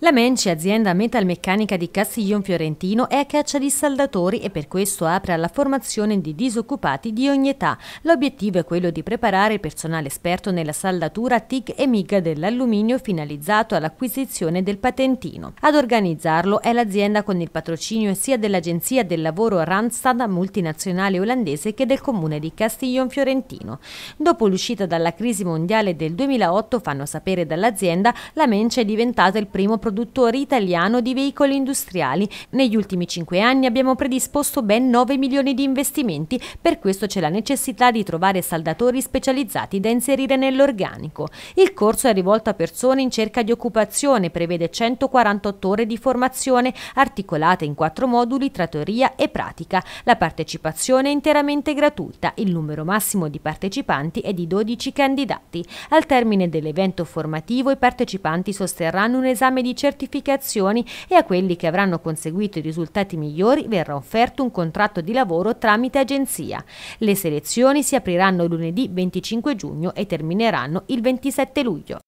La Menci, azienda metalmeccanica di Castiglione Fiorentino, è a caccia di saldatori e per questo apre alla formazione di disoccupati di ogni età. L'obiettivo è quello di preparare il personale esperto nella saldatura TIG e MIG dell'alluminio finalizzato all'acquisizione del patentino. Ad organizzarlo è l'azienda con il patrocinio sia dell'Agenzia del Lavoro Randstad multinazionale olandese che del comune di Castiglione Fiorentino. Dopo l'uscita dalla crisi mondiale del 2008, fanno sapere dall'azienda, la Menci è diventata il primo produttore italiano di veicoli industriali. Negli ultimi cinque anni abbiamo predisposto ben 9 milioni di investimenti, per questo c'è la necessità di trovare saldatori specializzati da inserire nell'organico. Il corso è rivolto a persone in cerca di occupazione, prevede 148 ore di formazione articolate in quattro moduli tra teoria e pratica. La partecipazione è interamente gratuita, il numero massimo di partecipanti è di 12 candidati. Al termine dell'evento formativo i partecipanti sosterranno un esame di certificazioni e a quelli che avranno conseguito i risultati migliori verrà offerto un contratto di lavoro tramite agenzia. Le selezioni si apriranno lunedì 25 giugno e termineranno il 27 luglio.